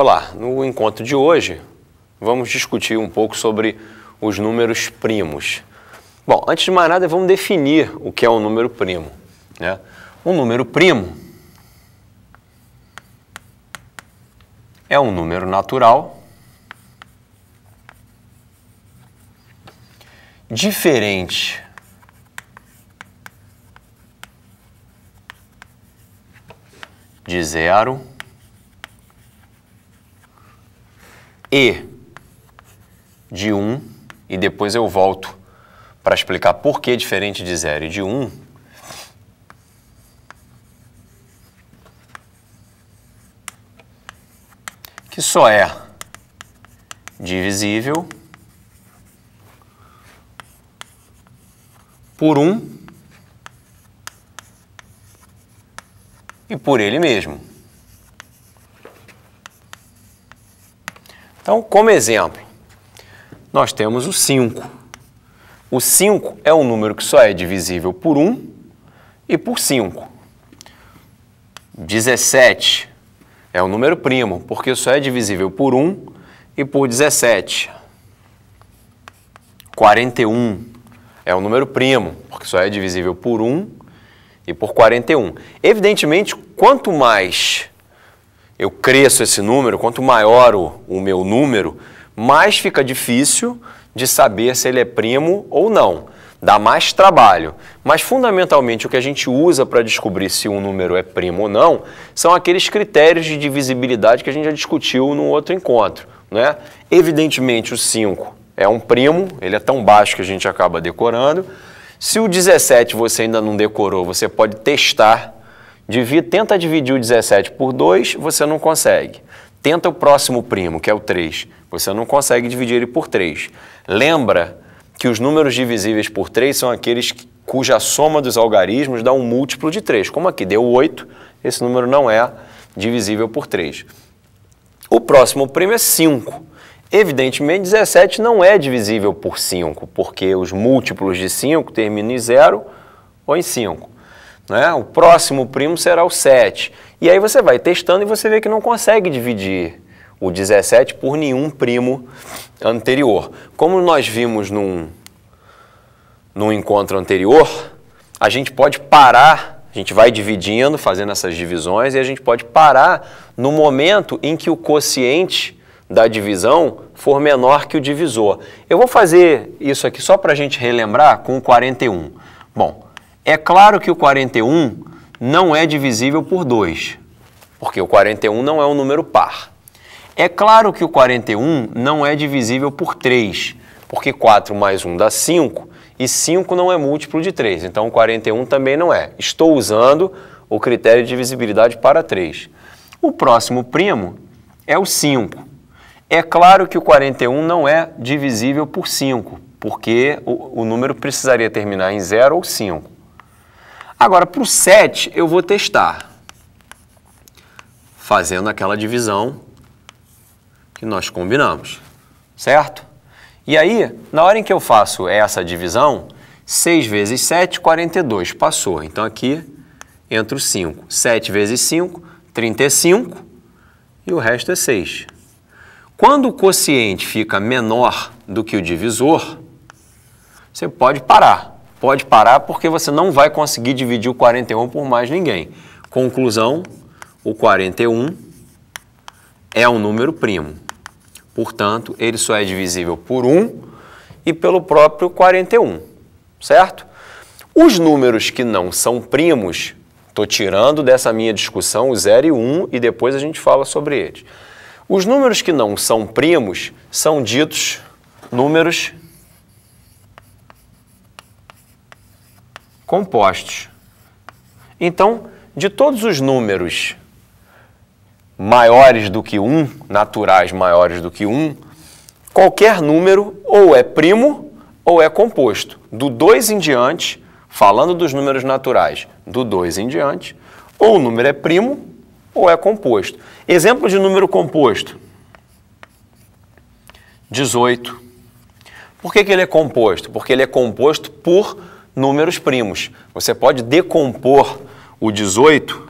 Olá, no encontro de hoje vamos discutir um pouco sobre os números primos. Bom, antes de mais nada, vamos definir o que é um número primo. Né? Um número primo é um número natural diferente de zero. E de 1, e depois eu volto para explicar por que diferente de 0 e de 1, que só é divisível por 1 e por ele mesmo. Então, como exemplo, nós temos o 5. O 5 é um número que só é divisível por 1 um e por 5. 17 é um número primo, porque só é divisível por 1 um e por 17. 41 é um número primo, porque só é divisível por 1 um e por 41. Evidentemente, quanto mais eu cresço esse número, quanto maior o, o meu número, mais fica difícil de saber se ele é primo ou não. Dá mais trabalho. Mas, fundamentalmente, o que a gente usa para descobrir se um número é primo ou não são aqueles critérios de divisibilidade que a gente já discutiu no outro encontro. Né? Evidentemente, o 5 é um primo, ele é tão baixo que a gente acaba decorando. Se o 17 você ainda não decorou, você pode testar Divi, tenta dividir o 17 por 2, você não consegue. Tenta o próximo primo, que é o 3. Você não consegue dividir ele por 3. Lembra que os números divisíveis por 3 são aqueles cuja soma dos algarismos dá um múltiplo de 3. Como aqui deu 8, esse número não é divisível por 3. O próximo primo é 5. Evidentemente, 17 não é divisível por 5, porque os múltiplos de 5 terminam em 0 ou em 5. Né? O próximo primo será o 7. E aí você vai testando e você vê que não consegue dividir o 17 por nenhum primo anterior. Como nós vimos num, num encontro anterior, a gente pode parar, a gente vai dividindo, fazendo essas divisões, e a gente pode parar no momento em que o quociente da divisão for menor que o divisor. Eu vou fazer isso aqui só para a gente relembrar com 41. Bom, é claro que o 41 não é divisível por 2, porque o 41 não é um número par. É claro que o 41 não é divisível por 3, porque 4 mais 1 dá 5 e 5 não é múltiplo de 3, então o 41 também não é. Estou usando o critério de divisibilidade para 3. O próximo primo é o 5. É claro que o 41 não é divisível por 5, porque o, o número precisaria terminar em 0 ou 5. Agora, para o 7, eu vou testar, fazendo aquela divisão que nós combinamos, certo? E aí, na hora em que eu faço essa divisão, 6 vezes 7, 42, passou. Então, aqui entra o 5. 7 vezes 5, 35, e o resto é 6. Quando o quociente fica menor do que o divisor, você pode parar pode parar porque você não vai conseguir dividir o 41 por mais ninguém. Conclusão, o 41 é um número primo. Portanto, ele só é divisível por 1 e pelo próprio 41, certo? Os números que não são primos, estou tirando dessa minha discussão o 0 e 1 e depois a gente fala sobre eles. Os números que não são primos são ditos números compostos. Então, de todos os números maiores do que 1, naturais maiores do que 1, qualquer número ou é primo ou é composto. Do 2 em diante, falando dos números naturais, do 2 em diante, ou o número é primo ou é composto. Exemplo de número composto: 18. Por que, que ele é composto? Porque ele é composto por números primos. Você pode decompor o 18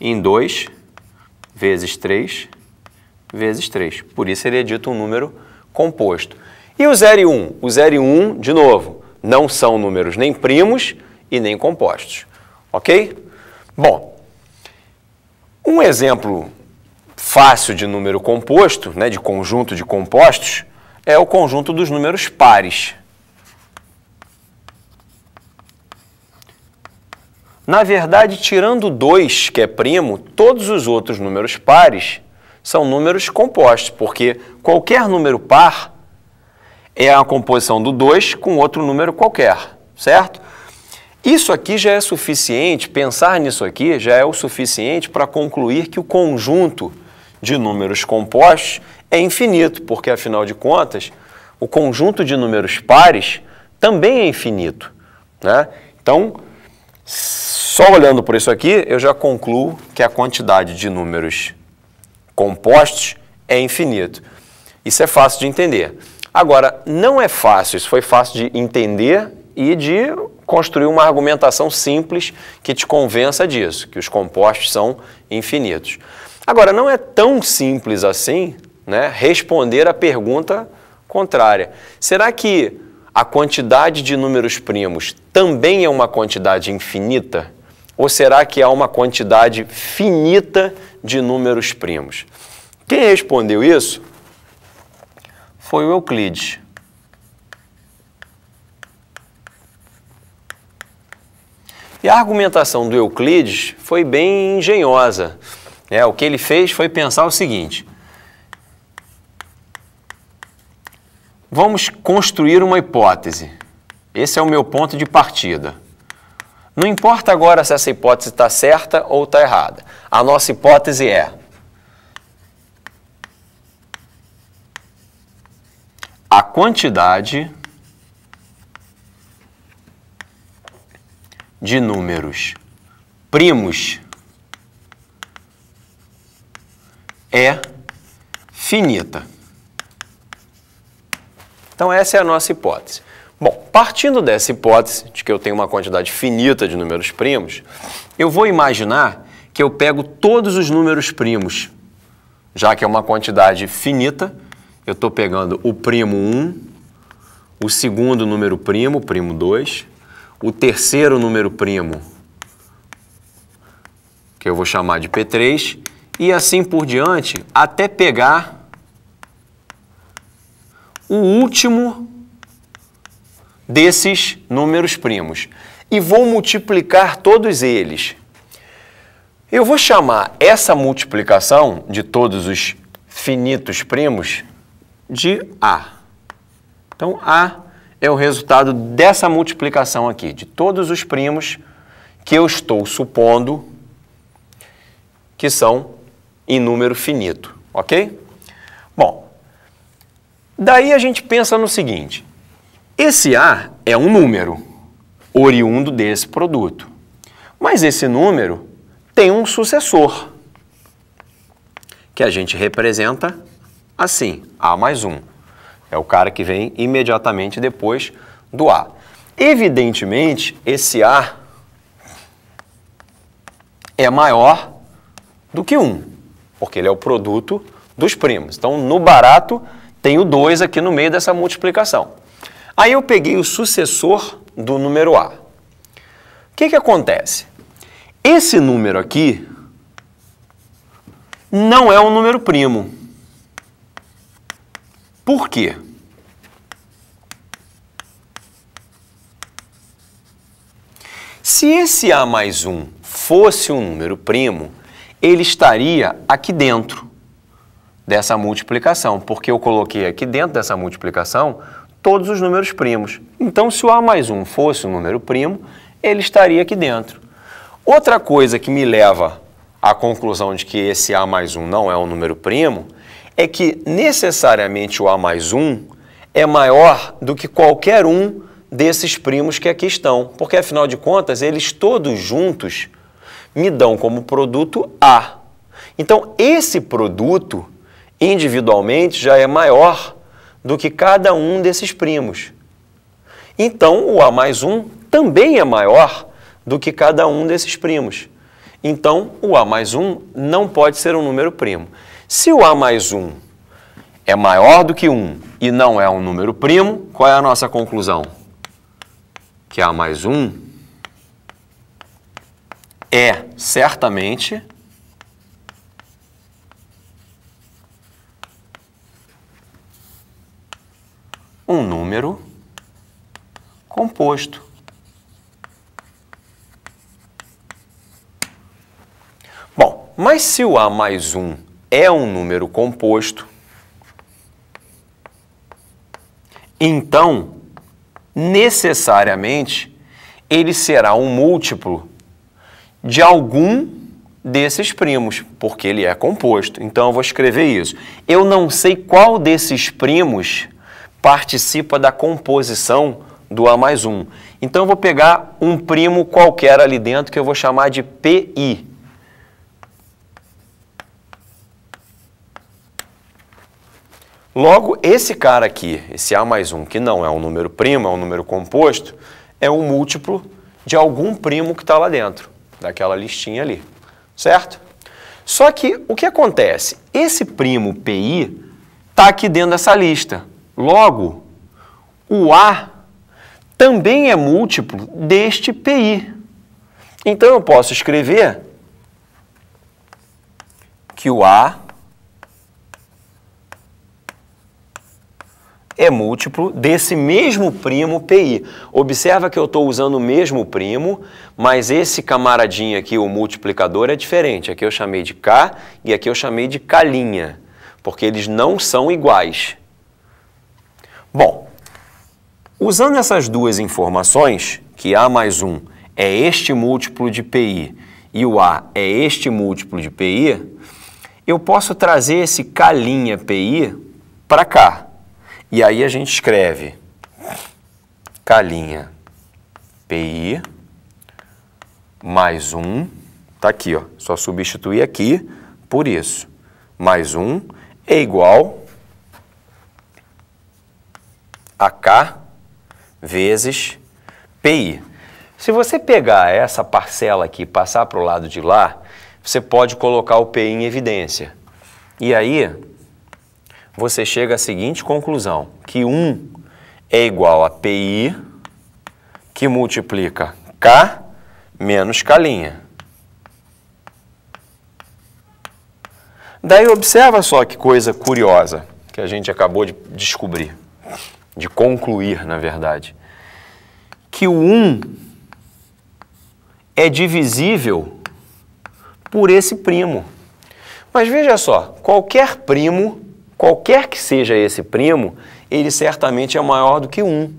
em 2 vezes 3 vezes 3. Por isso ele é dito um número composto. E o 0 e 1? O 0 e 1, de novo, não são números nem primos e nem compostos. Ok? Bom, um exemplo fácil de número composto, né, de conjunto de compostos, é o conjunto dos números pares. Na verdade, tirando 2, que é primo, todos os outros números pares são números compostos, porque qualquer número par é a composição do 2 com outro número qualquer, certo? Isso aqui já é suficiente, pensar nisso aqui já é o suficiente para concluir que o conjunto de números compostos é infinito, porque afinal de contas, o conjunto de números pares também é infinito. Né? Então, só olhando por isso aqui, eu já concluo que a quantidade de números compostos é infinito. Isso é fácil de entender. Agora, não é fácil, isso foi fácil de entender e de construir uma argumentação simples que te convença disso, que os compostos são infinitos. Agora, não é tão simples assim né, responder a pergunta contrária. Será que a quantidade de números primos também é uma quantidade infinita? Ou será que há uma quantidade finita de números primos? Quem respondeu isso foi o Euclides. E a argumentação do Euclides foi bem engenhosa. É, o que ele fez foi pensar o seguinte: Vamos construir uma hipótese. Esse é o meu ponto de partida. Não importa agora se essa hipótese está certa ou está errada. A nossa hipótese é. A quantidade de números primos é finita. Então, essa é a nossa hipótese. Bom, partindo dessa hipótese de que eu tenho uma quantidade finita de números primos, eu vou imaginar que eu pego todos os números primos. Já que é uma quantidade finita, eu estou pegando o primo 1, o segundo número primo, primo 2, o terceiro número primo, que eu vou chamar de P3, e assim por diante, até pegar o último desses números primos e vou multiplicar todos eles. Eu vou chamar essa multiplicação de todos os finitos primos de A. Então, A é o resultado dessa multiplicação aqui, de todos os primos que eu estou supondo que são em número finito, ok? Bom, Daí a gente pensa no seguinte: esse A é um número oriundo desse produto. Mas esse número tem um sucessor, que a gente representa assim, A mais 1. É o cara que vem imediatamente depois do A. Evidentemente, esse A é maior do que 1, porque ele é o produto dos primos. Então, no barato, tenho o 2 aqui no meio dessa multiplicação. Aí eu peguei o sucessor do número A. O que, que acontece? Esse número aqui não é um número primo. Por quê? Se esse A mais 1 fosse um número primo, ele estaria aqui dentro dessa multiplicação, porque eu coloquei aqui dentro dessa multiplicação todos os números primos. Então, se o A mais 1 fosse um número primo, ele estaria aqui dentro. Outra coisa que me leva à conclusão de que esse A mais 1 não é um número primo é que necessariamente o A mais 1 é maior do que qualquer um desses primos que aqui estão, porque afinal de contas eles todos juntos me dão como produto A. Então, esse produto individualmente já é maior do que cada um desses primos. Então, o A mais 1 também é maior do que cada um desses primos. Então, o A mais 1 não pode ser um número primo. Se o A mais 1 é maior do que 1 e não é um número primo, qual é a nossa conclusão? Que A mais 1 é certamente um número composto. Bom, mas se o A mais 1 é um número composto, então, necessariamente, ele será um múltiplo de algum desses primos, porque ele é composto. Então, eu vou escrever isso. Eu não sei qual desses primos participa da composição do A mais 1. Então eu vou pegar um primo qualquer ali dentro que eu vou chamar de PI. Logo, esse cara aqui, esse A mais 1, que não é um número primo, é um número composto, é um múltiplo de algum primo que está lá dentro, daquela listinha ali, certo? Só que o que acontece? Esse primo PI está aqui dentro dessa lista. Logo, o A também é múltiplo deste PI. Então eu posso escrever que o A é múltiplo desse mesmo primo PI. Observa que eu estou usando o mesmo primo, mas esse camaradinho aqui, o multiplicador, é diferente. Aqui eu chamei de K e aqui eu chamei de K', porque eles não são iguais. Bom, usando essas duas informações, que A mais 1 é este múltiplo de PI e o A é este múltiplo de PI, eu posso trazer esse K' PI para cá. E aí a gente escreve K' PI mais 1, tá aqui, ó, só substituir aqui por isso, mais 1 é igual AK vezes PI. Se você pegar essa parcela aqui e passar para o lado de lá, você pode colocar o PI em evidência. E aí, você chega à seguinte conclusão, que 1 é igual a PI, que multiplica K menos K'. Daí observa só que coisa curiosa que a gente acabou de descobrir de concluir, na verdade, que o um é divisível por esse primo. Mas veja só, qualquer primo, qualquer que seja esse primo, ele certamente é maior do que um.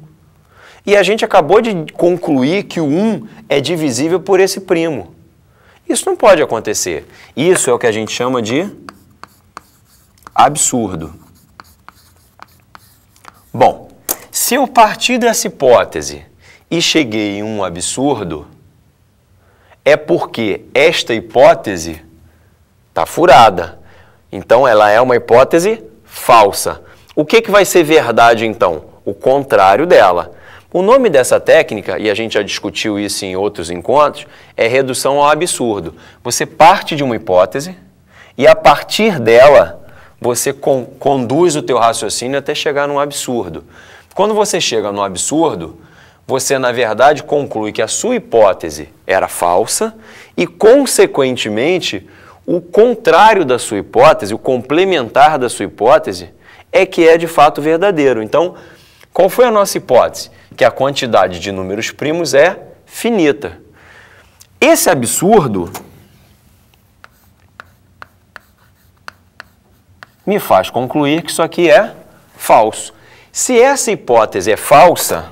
E a gente acabou de concluir que o um é divisível por esse primo. Isso não pode acontecer. Isso é o que a gente chama de absurdo. Bom, se eu partir dessa hipótese e cheguei em um absurdo, é porque esta hipótese está furada. Então ela é uma hipótese falsa. O que, que vai ser verdade então? O contrário dela. O nome dessa técnica, e a gente já discutiu isso em outros encontros, é redução ao absurdo. Você parte de uma hipótese e a partir dela você con conduz o teu raciocínio até chegar num absurdo. Quando você chega no absurdo, você na verdade conclui que a sua hipótese era falsa e, consequentemente, o contrário da sua hipótese, o complementar da sua hipótese, é que é de fato verdadeiro. Então, qual foi a nossa hipótese? Que a quantidade de números primos é finita. Esse absurdo me faz concluir que isso aqui é falso. Se essa hipótese é falsa,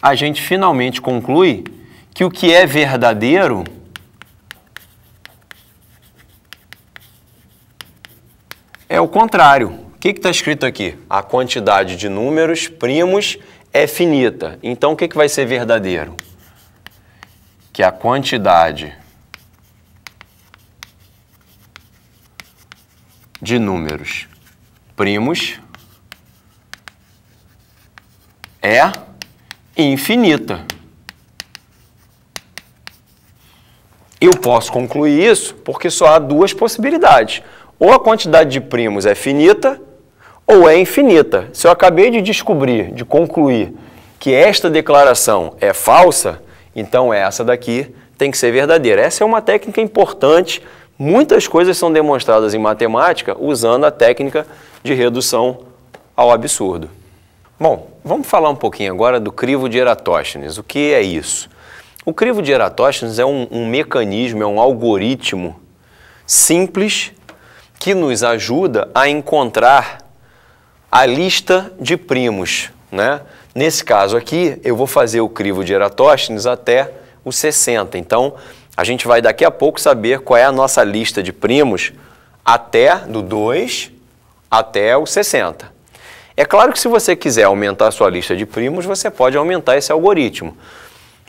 a gente finalmente conclui que o que é verdadeiro é o contrário. O que está escrito aqui? A quantidade de números primos é finita. Então, o que, que vai ser verdadeiro? Que a quantidade de números primos é infinita. Eu posso concluir isso porque só há duas possibilidades. Ou a quantidade de primos é finita ou é infinita. Se eu acabei de descobrir, de concluir, que esta declaração é falsa, então essa daqui tem que ser verdadeira. Essa é uma técnica importante. Muitas coisas são demonstradas em matemática usando a técnica de redução ao absurdo. Bom, vamos falar um pouquinho agora do crivo de Eratóstenes. O que é isso? O crivo de Eratóstenes é um, um mecanismo, é um algoritmo simples que nos ajuda a encontrar a lista de primos. Né? Nesse caso aqui, eu vou fazer o crivo de Eratóstenes até os 60. Então, a gente vai daqui a pouco saber qual é a nossa lista de primos até do 2 até o 60. É claro que se você quiser aumentar a sua lista de primos, você pode aumentar esse algoritmo.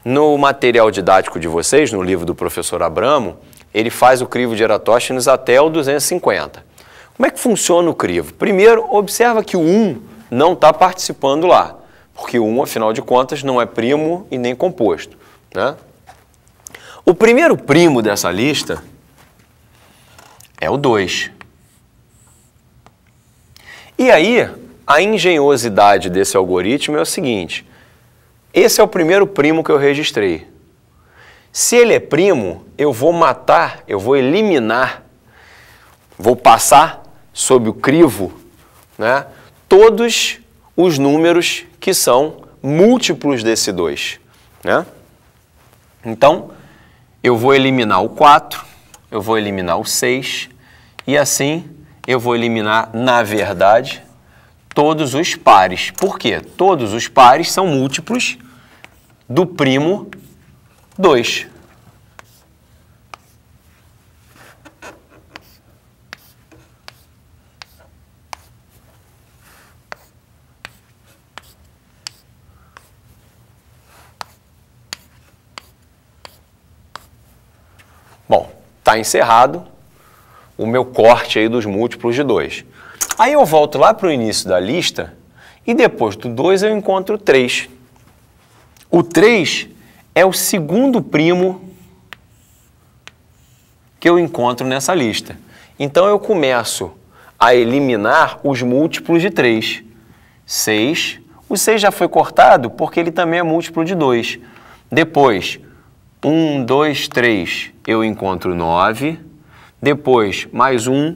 No material didático de vocês, no livro do professor Abramo, ele faz o crivo de Eratóstenes até o 250. Como é que funciona o crivo? Primeiro, observa que o 1 não está participando lá, porque o 1, afinal de contas, não é primo e nem composto. Né? O primeiro primo dessa lista é o 2. E aí, a engenhosidade desse algoritmo é o seguinte: esse é o primeiro primo que eu registrei. Se ele é primo, eu vou matar, eu vou eliminar, vou passar sob o crivo né, todos os números que são múltiplos desse 2. Né? Então, eu vou eliminar o 4, eu vou eliminar o 6 e assim eu vou eliminar, na verdade, todos os pares. Por quê? Todos os pares são múltiplos do primo 2. Bom, está encerrado o meu corte aí dos múltiplos de 2. Aí eu volto lá para o início da lista e depois do 2 eu encontro o 3. O 3 é o segundo primo que eu encontro nessa lista. Então eu começo a eliminar os múltiplos de 3. 6. O 6 já foi cortado porque ele também é múltiplo de 2. Depois, 1, 2, 3, eu encontro 9. Depois, mais um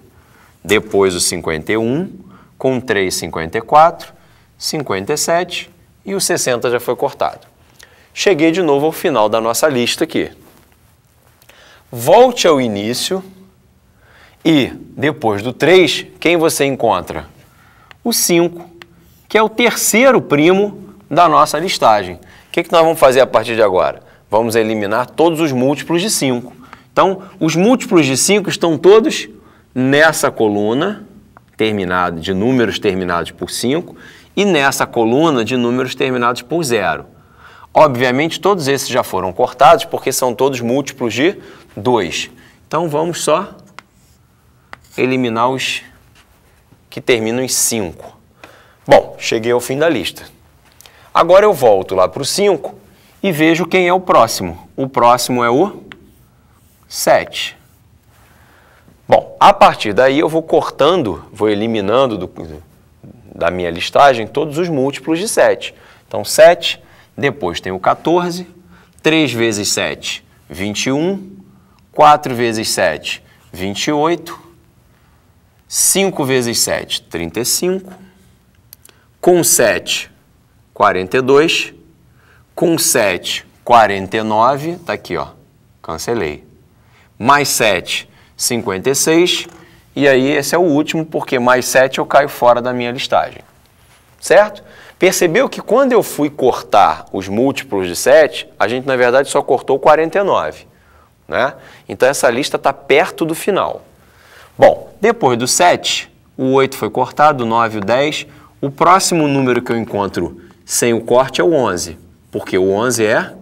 Depois o 51, com 3, 54, 57 e o 60 já foi cortado. Cheguei de novo ao final da nossa lista aqui. Volte ao início e, depois do 3, quem você encontra? O 5, que é o terceiro primo da nossa listagem. O que, é que nós vamos fazer a partir de agora? Vamos eliminar todos os múltiplos de 5. Então, os múltiplos de 5 estão todos nessa coluna, terminado de números terminados por 5, e nessa coluna de números terminados por 0. Obviamente, todos esses já foram cortados porque são todos múltiplos de 2. Então, vamos só eliminar os que terminam em 5. Bom, cheguei ao fim da lista. Agora eu volto lá para o 5 e vejo quem é o próximo. O próximo é o 7. Bom, a partir daí eu vou cortando, vou eliminando do, da minha listagem todos os múltiplos de 7. Então, 7, depois tem o 14, 3 vezes 7, 21, 4 vezes 7, 28, 5 vezes 7, 35, com 7, 42, com 7, 49, tá aqui, ó, cancelei. Mais 7, 56. E aí esse é o último, porque mais 7 eu caio fora da minha listagem. Certo? Percebeu que quando eu fui cortar os múltiplos de 7, a gente na verdade só cortou 49. Né? Então essa lista está perto do final. Bom, depois do 7, o 8 foi cortado, o 9 o 10. O próximo número que eu encontro sem o corte é o 11, porque o 11 é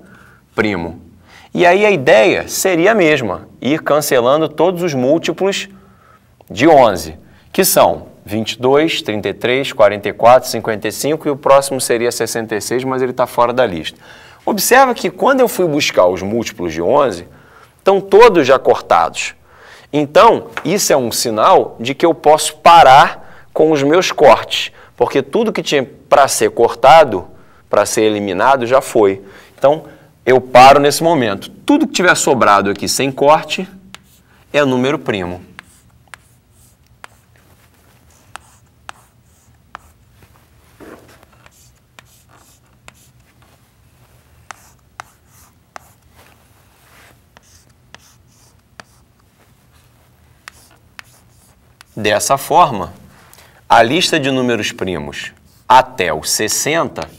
primo. E aí a ideia seria a mesma, ir cancelando todos os múltiplos de 11, que são 22, 33, 44, 55 e o próximo seria 66, mas ele está fora da lista. Observa que quando eu fui buscar os múltiplos de 11, estão todos já cortados. Então, isso é um sinal de que eu posso parar com os meus cortes, porque tudo que tinha para ser cortado, para ser eliminado, já foi. Então, eu paro nesse momento. Tudo que tiver sobrado aqui sem corte é número primo. Dessa forma, a lista de números primos até o 60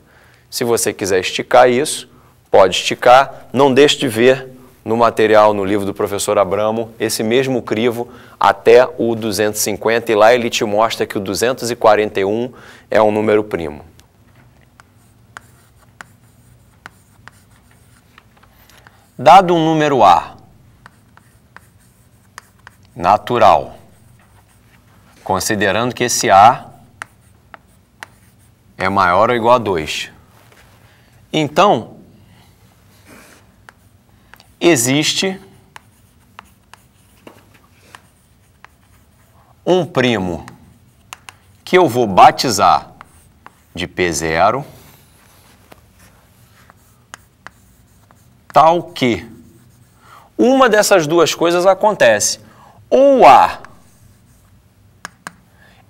Se você quiser esticar isso, pode esticar. Não deixe de ver no material, no livro do professor Abramo, esse mesmo crivo até o 250, e lá ele te mostra que o 241 é um número primo. Dado um número A, natural, considerando que esse A é maior ou igual a 2, então, existe um primo que eu vou batizar de P0, tal que uma dessas duas coisas acontece. Ou A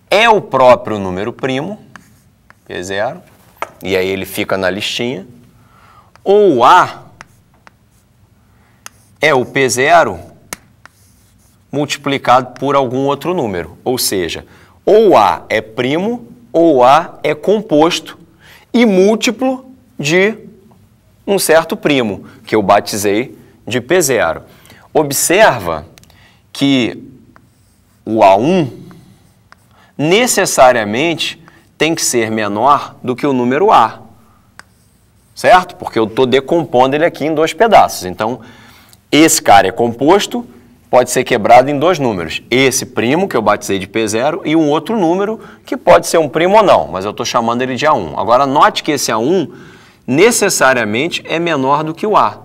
é o próprio número primo, P0, e aí ele fica na listinha. Ou A é o P0 multiplicado por algum outro número. Ou seja, ou A é primo ou A é composto e múltiplo de um certo primo, que eu batizei de P0. Observa que o A1 necessariamente tem que ser menor do que o número A. Certo? Porque eu estou decompondo ele aqui em dois pedaços. Então, esse cara é composto, pode ser quebrado em dois números. Esse primo, que eu batizei de P0, e um outro número, que pode ser um primo ou não, mas eu estou chamando ele de A1. Agora, note que esse A1 necessariamente é menor do que o A.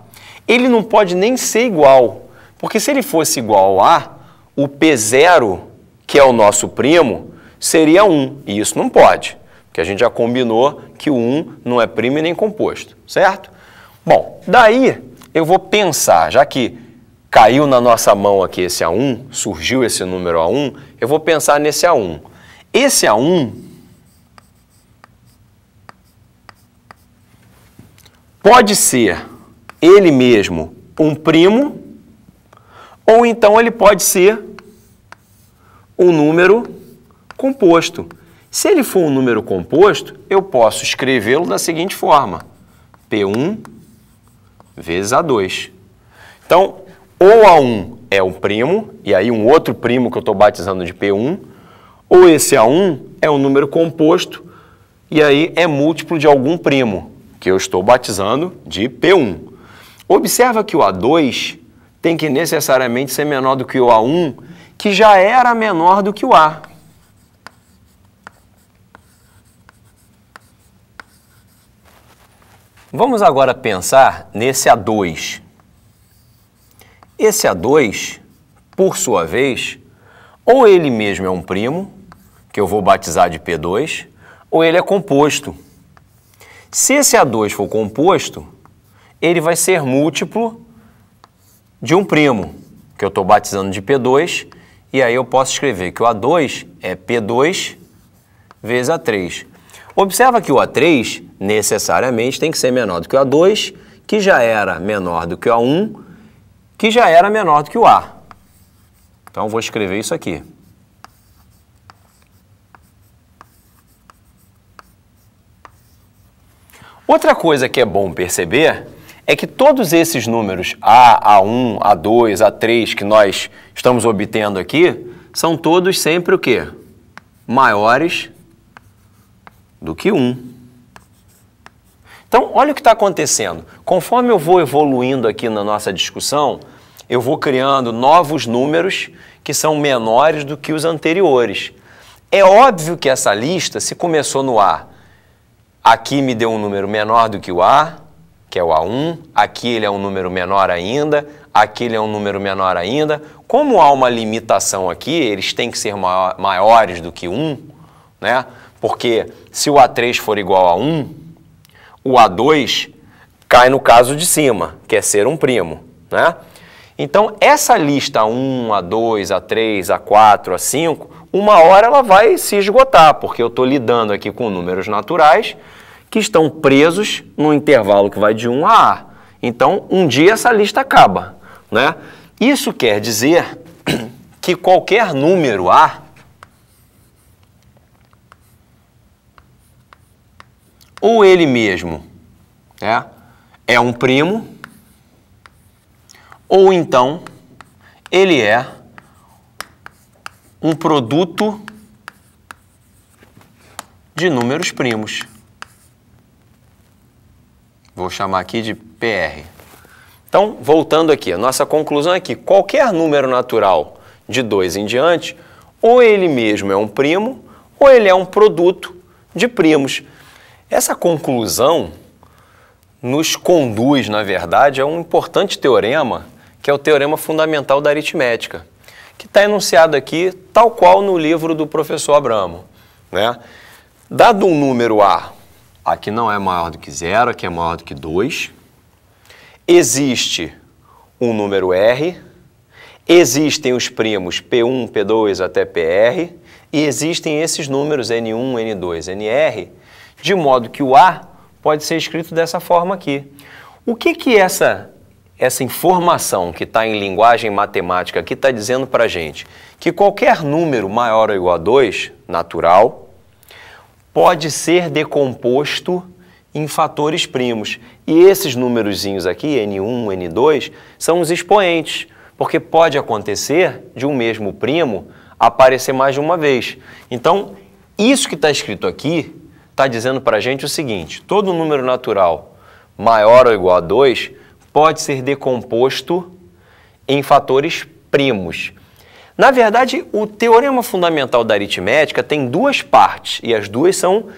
Ele não pode nem ser igual, porque se ele fosse igual ao A, o P0, que é o nosso primo, seria 1, e isso não pode, porque a gente já combinou que o 1 não é primo e nem composto, certo? Bom, daí eu vou pensar, já que caiu na nossa mão aqui esse A1, surgiu esse número A1, eu vou pensar nesse A1. Esse A1 pode ser ele mesmo um primo, ou então ele pode ser um número composto. Se ele for um número composto, eu posso escrevê-lo da seguinte forma: P1 vezes A2. Então, ou A1 é um primo, e aí um outro primo que eu estou batizando de P1, ou esse A1 é um número composto, e aí é múltiplo de algum primo, que eu estou batizando de P1. Observa que o A2 tem que necessariamente ser menor do que o A1, que já era menor do que o A, Vamos agora pensar nesse A2. Esse A2, por sua vez, ou ele mesmo é um primo, que eu vou batizar de P2, ou ele é composto. Se esse A2 for composto, ele vai ser múltiplo de um primo, que eu estou batizando de P2, e aí eu posso escrever que o A2 é P2 vezes A3. Observa que o A3 necessariamente tem que ser menor do que o A2, que já era menor do que o A1, que já era menor do que o A. Então, vou escrever isso aqui. Outra coisa que é bom perceber é que todos esses números A, A1, A2, A3 que nós estamos obtendo aqui são todos sempre o quê? Maiores do que 1. Então, olha o que está acontecendo. Conforme eu vou evoluindo aqui na nossa discussão, eu vou criando novos números que são menores do que os anteriores. É óbvio que essa lista, se começou no A, aqui me deu um número menor do que o A, que é o A1, aqui ele é um número menor ainda, aqui ele é um número menor ainda. Como há uma limitação aqui, eles têm que ser maiores do que 1, né? Porque se o A3 for igual a 1, o A2 cai no caso de cima, que é ser um primo. Né? Então, essa lista A1, A2, A3, A4, A5, uma hora ela vai se esgotar, porque eu estou lidando aqui com números naturais que estão presos no intervalo que vai de 1 a A. Então, um dia essa lista acaba. Né? Isso quer dizer que qualquer número A ou ele mesmo é é um primo, ou então ele é um produto de números primos. Vou chamar aqui de PR. Então, voltando aqui, a nossa conclusão é que qualquer número natural de 2 em diante, ou ele mesmo é um primo, ou ele é um produto de primos. Essa conclusão nos conduz, na verdade, a um importante teorema, que é o teorema fundamental da aritmética, que está enunciado aqui tal qual no livro do professor Abramo. Né? Dado um número A, aqui não é maior do que zero, aqui é maior do que 2, existe um número R, existem os primos P1, P2 até PR, e existem esses números N1, N2, NR, de modo que o A pode ser escrito dessa forma aqui. O que que essa essa informação que está em linguagem matemática aqui está dizendo para a gente? Que qualquer número maior ou igual a 2, natural, pode ser decomposto em fatores primos. E esses númerozinhos aqui, N1, N2, são os expoentes, porque pode acontecer de um mesmo primo aparecer mais de uma vez. Então, isso que está escrito aqui está dizendo para a gente o seguinte: todo número natural maior ou igual a 2 pode ser decomposto em fatores primos. Na verdade, o teorema fundamental da aritmética tem duas partes e as duas são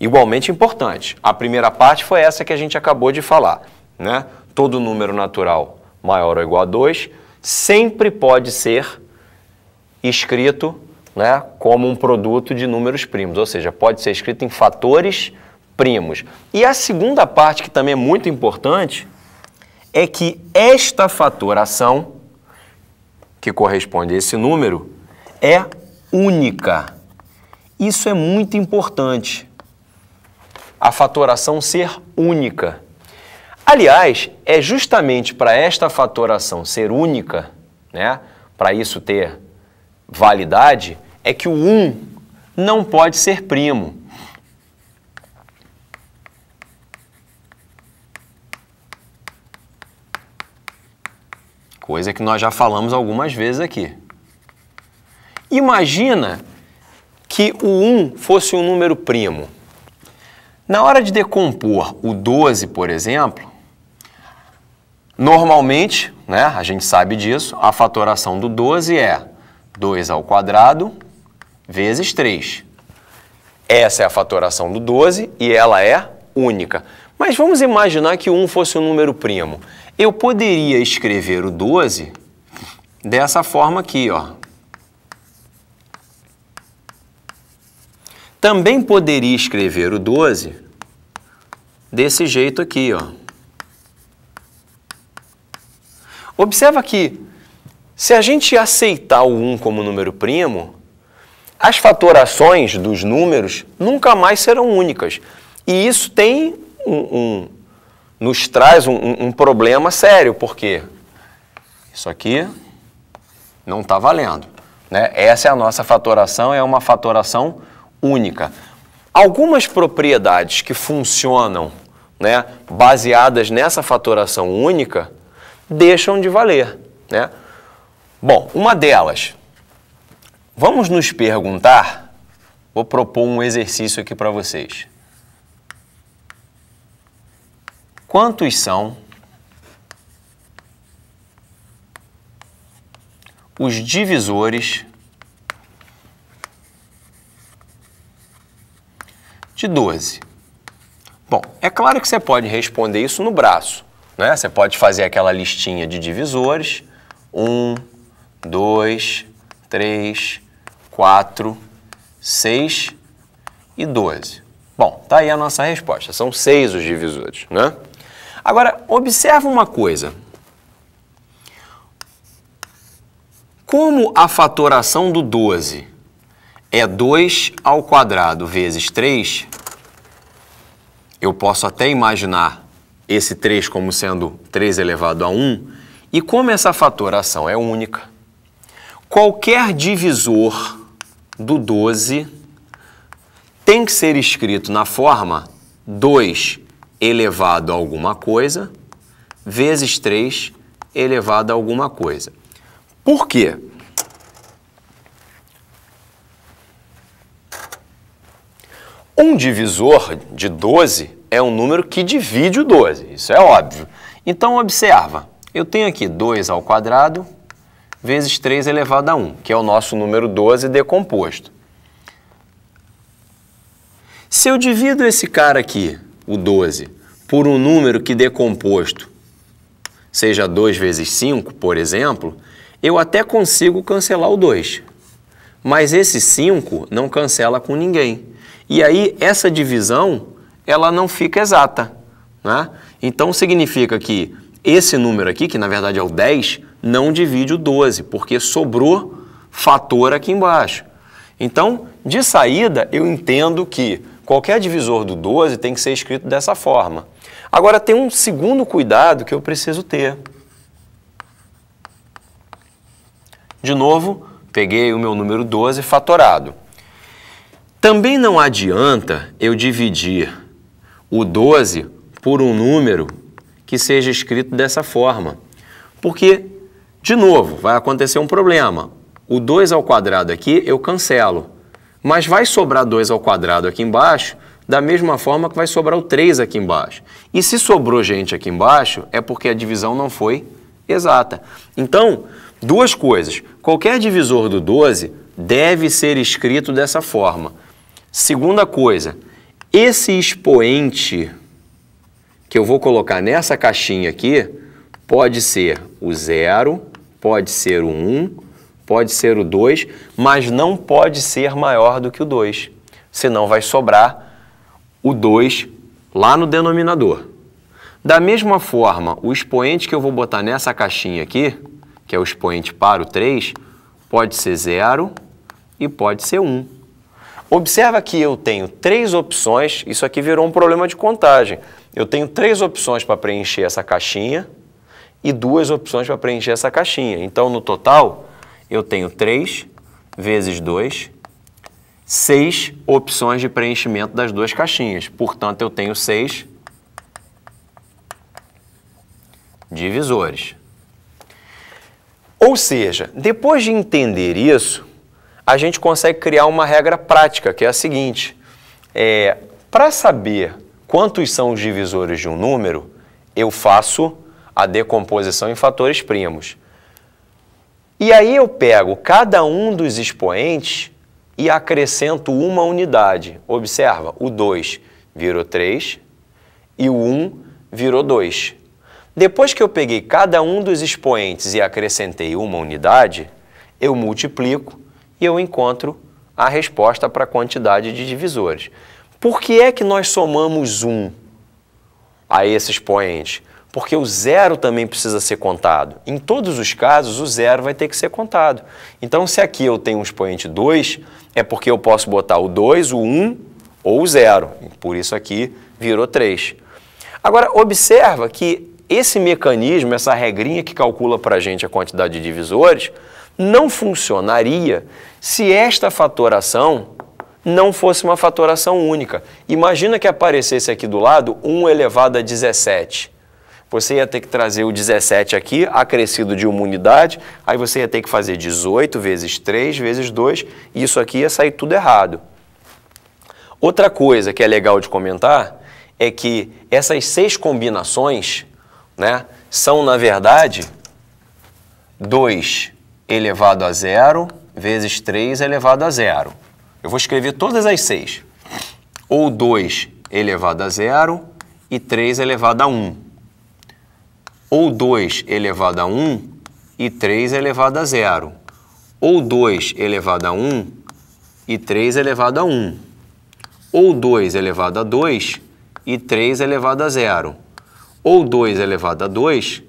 igualmente importantes. A primeira parte foi essa que a gente acabou de falar, né? Todo número natural maior ou igual a 2 sempre pode ser escrito né, como um produto de números primos, ou seja, pode ser escrito em fatores primos. E a segunda parte, que também é muito importante, é que esta fatoração, que corresponde a esse número, é única. Isso é muito importante. A fatoração ser única. Aliás, é justamente para esta fatoração ser única, né, para isso ter validade, é que o 1 não pode ser primo. Coisa que nós já falamos algumas vezes aqui. Imagina que o 1 fosse um número primo. Na hora de decompor o 12, por exemplo, normalmente, né, a gente sabe disso, a fatoração do 12 é 2 ao quadrado vezes 3. Essa é a fatoração do 12 e ela é única. Mas vamos imaginar que 1 fosse um número primo. Eu poderia escrever o 12 dessa forma aqui, ó. Também poderia escrever o 12 desse jeito aqui, ó. Observa que se a gente aceitar o 1 como número primo, as fatorações dos números nunca mais serão únicas. E isso tem um, um nos traz um, um, problema sério, porque isso aqui não está valendo. Né? Essa é a nossa fatoração, é uma fatoração única. Algumas propriedades que funcionam né, baseadas nessa fatoração única deixam de valer. Né? Bom, uma delas, Vamos nos perguntar? Vou propor um exercício aqui para vocês. Quantos são os divisores de 12? Bom, é claro que você pode responder isso no braço. Né? Você pode fazer aquela listinha de divisores. 1, 2, 3, 4, 6 e 12. Bom, está aí a nossa resposta. São seis os divisores, né? Agora, observa uma coisa. Como a fatoração do 12 é 2 ao quadrado vezes 3, eu posso até imaginar esse 3 como sendo 3 elevado a 1, e como essa fatoração é única, qualquer divisor do 12 tem que ser escrito na forma 2 elevado a alguma coisa vezes 3 elevado a alguma coisa. Por quê? Um divisor de 12 é um número que divide o 12, isso é óbvio. Então, observa, eu tenho aqui 2 ao quadrado vezes 3 elevado a 1, que é o nosso número 12 decomposto. Se eu divido esse cara aqui, o 12, por um número que decomposto seja 2 vezes 5, por exemplo, eu até consigo cancelar o 2. Mas esse 5 não cancela com ninguém. E aí essa divisão, ela não fica exata. Né? Então significa que esse número aqui, que na verdade é o 10, não divide o 12, porque sobrou fator aqui embaixo. Então, de saída, eu entendo que qualquer divisor do 12 tem que ser escrito dessa forma. Agora, tem um segundo cuidado que eu preciso ter. De novo, peguei o meu número 12 fatorado. Também não adianta eu dividir o 12 por um número que seja escrito dessa forma, porque de novo, vai acontecer um problema. O 2 ao quadrado aqui eu cancelo, mas vai sobrar 2 ao quadrado aqui embaixo, da mesma forma que vai sobrar o 3 aqui embaixo. E se sobrou gente aqui embaixo, é porque a divisão não foi exata. Então, duas coisas. Qualquer divisor do 12 deve ser escrito dessa forma. Segunda coisa, esse expoente que eu vou colocar nessa caixinha aqui pode ser o 0, pode ser o 1, um, pode ser o 2, mas não pode ser maior do que o 2, senão vai sobrar o 2 lá no denominador. Da mesma forma, o expoente que eu vou botar nessa caixinha aqui, que é o expoente para o 3, pode ser 0 e pode ser 1. Um. Observa que eu tenho três opções, isso aqui virou um problema de contagem. Eu tenho três opções para preencher essa caixinha, e duas opções para preencher essa caixinha. Então, no total, eu tenho 3 vezes 2, 6 opções de preenchimento das duas caixinhas. Portanto, eu tenho 6 divisores. Ou seja, depois de entender isso, a gente consegue criar uma regra prática, que é a seguinte. É, para saber quantos são os divisores de um número, eu faço a decomposição em fatores primos. E aí eu pego cada um dos expoentes e acrescento uma unidade. Observa, o 2 virou 3 e o 1 um virou 2. Depois que eu peguei cada um dos expoentes e acrescentei uma unidade, eu multiplico e eu encontro a resposta para a quantidade de divisores. Por que é que nós somamos 1 um a esse expoente? porque o zero também precisa ser contado. Em todos os casos, o zero vai ter que ser contado. Então, se aqui eu tenho um expoente 2, é porque eu posso botar o 2, o 1 um, ou o zero. Por isso aqui virou 3. Agora, observa que esse mecanismo, essa regrinha que calcula para a gente a quantidade de divisores, não funcionaria se esta fatoração não fosse uma fatoração única. Imagina que aparecesse aqui do lado 1 elevado a 17 você ia ter que trazer o 17 aqui, acrescido de uma unidade, aí você ia ter que fazer 18 vezes 3 vezes 2, e isso aqui ia sair tudo errado. Outra coisa que é legal de comentar é que essas seis combinações né, são, na verdade, 2 elevado a zero vezes 3 elevado a zero. Eu vou escrever todas as seis. Ou 2 elevado a zero e 3 elevado a 1. Um ou 2 elevado a 1 e 3 elevado a 0, ou 2 elevado a 1 e 3 elevado a 1, ou 2 elevado a 2 e 3 elevado a 0, ou 2 elevado a 2